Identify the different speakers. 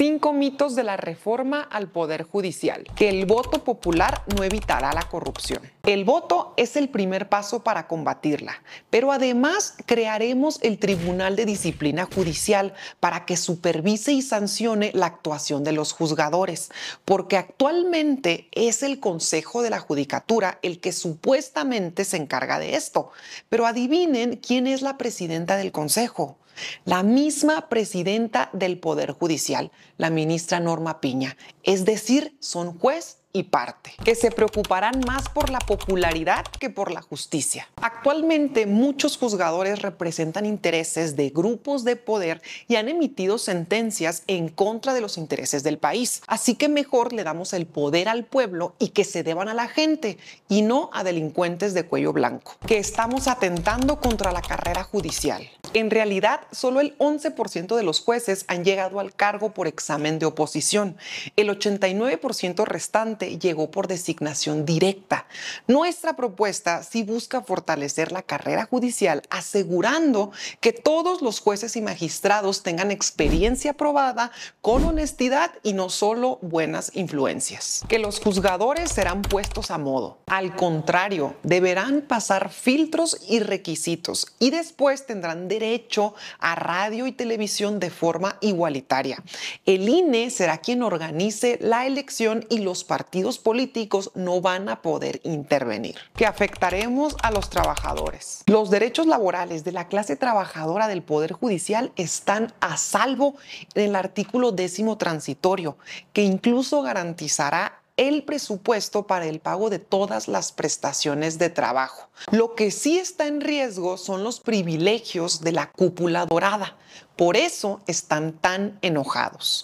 Speaker 1: Cinco mitos de la reforma al Poder Judicial. Que el voto popular no evitará la corrupción. El voto es el primer paso para combatirla, pero además crearemos el Tribunal de Disciplina Judicial para que supervise y sancione la actuación de los juzgadores, porque actualmente es el Consejo de la Judicatura el que supuestamente se encarga de esto. Pero adivinen quién es la presidenta del Consejo la misma presidenta del Poder Judicial, la ministra Norma Piña. Es decir, son juez y parte, que se preocuparán más por la popularidad que por la justicia. Actualmente muchos juzgadores representan intereses de grupos de poder y han emitido sentencias en contra de los intereses del país. Así que mejor le damos el poder al pueblo y que se deban a la gente y no a delincuentes de cuello blanco, que estamos atentando contra la carrera judicial. En realidad, solo el 11% de los jueces han llegado al cargo por examen de oposición. El 89% restante llegó por designación directa. Nuestra propuesta sí busca fortalecer la carrera judicial asegurando que todos los jueces y magistrados tengan experiencia probada con honestidad y no solo buenas influencias. Que los juzgadores serán puestos a modo. Al contrario, deberán pasar filtros y requisitos y después tendrán de derecho a radio y televisión de forma igualitaria. El INE será quien organice la elección y los partidos políticos no van a poder intervenir. Que afectaremos a los trabajadores. Los derechos laborales de la clase trabajadora del Poder Judicial están a salvo en el artículo décimo transitorio, que incluso garantizará el presupuesto para el pago de todas las prestaciones de trabajo. Lo que sí está en riesgo son los privilegios de la cúpula dorada. Por eso están tan enojados.